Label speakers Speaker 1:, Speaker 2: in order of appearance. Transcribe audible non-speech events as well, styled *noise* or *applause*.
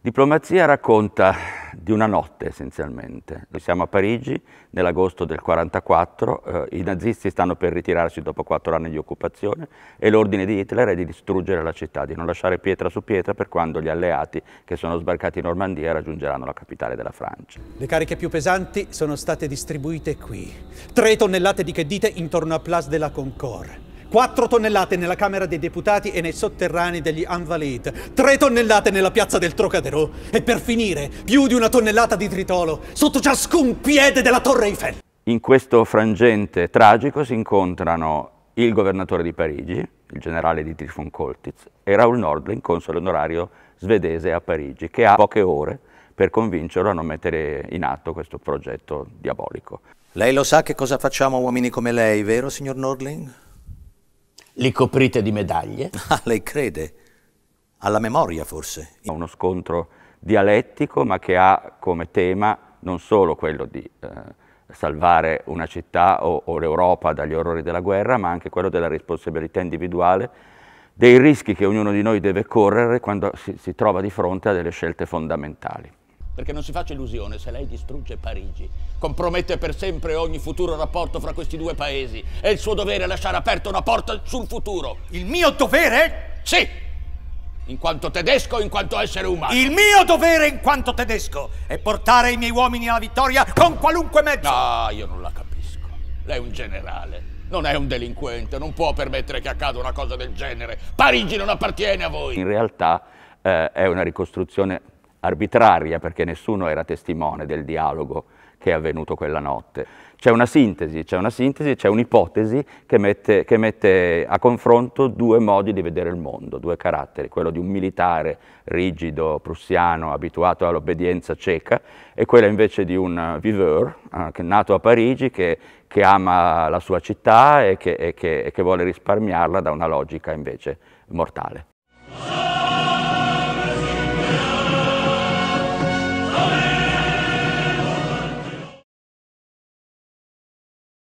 Speaker 1: Diplomazia racconta di una notte essenzialmente. Siamo a Parigi nell'agosto del 1944, eh, i nazisti stanno per ritirarsi dopo quattro anni di occupazione e l'ordine di Hitler è di distruggere la città, di non lasciare pietra su pietra per quando gli alleati che sono sbarcati in Normandia raggiungeranno la capitale della Francia.
Speaker 2: Le cariche più pesanti sono state distribuite qui. Tre tonnellate di cheddite intorno a Place de la Concorde. 4 tonnellate nella Camera dei Deputati e nei sotterranei degli Anvalid, 3 tonnellate nella piazza del Trocadero e per finire più di una tonnellata di tritolo sotto ciascun piede della Torre Eiffel.
Speaker 1: In questo frangente tragico si incontrano il governatore di Parigi, il generale Dietrich von Koltitz, e Raoul Nordling, console onorario svedese a Parigi, che ha poche ore per convincerlo a non mettere in atto questo progetto diabolico. Lei lo sa che cosa facciamo uomini come lei, vero signor Nordling? Li coprite di medaglie? *laughs* Ah, lei crede? Alla memoria forse? Uno scontro dialettico ma che ha come tema non solo quello di eh, salvare una città o, o l'Europa dagli orrori della guerra ma anche quello della responsabilità individuale dei rischi che ognuno di noi deve correre quando si, si trova di fronte a delle scelte fondamentali.
Speaker 3: Perché non si faccia illusione, se lei distrugge Parigi, compromette per sempre ogni futuro rapporto fra questi due paesi. È il suo dovere lasciare aperta una porta sul futuro. Il mio dovere? Sì! in quanto tedesco, in quanto essere umano. Il mio dovere in quanto tedesco è portare i miei uomini alla vittoria con qualunque mezzo. No, io non la capisco. Lei è un generale, non è un delinquente, non può permettere che accada una cosa del genere. Parigi non appartiene a voi. In
Speaker 1: realtà eh, è una ricostruzione arbitraria perché nessuno era testimone del dialogo che è avvenuto quella notte. C'è una sintesi, c'è una sintesi, c'è un'ipotesi che mette, che mette a confronto due modi di vedere il mondo, due caratteri, quello di un militare rigido, prussiano, abituato all'obbedienza cieca e quello invece di un viveur, eh, nato a Parigi, che, che, ama la sua città e che, e, che, e che vuole risparmiarla da una logica invece mortale.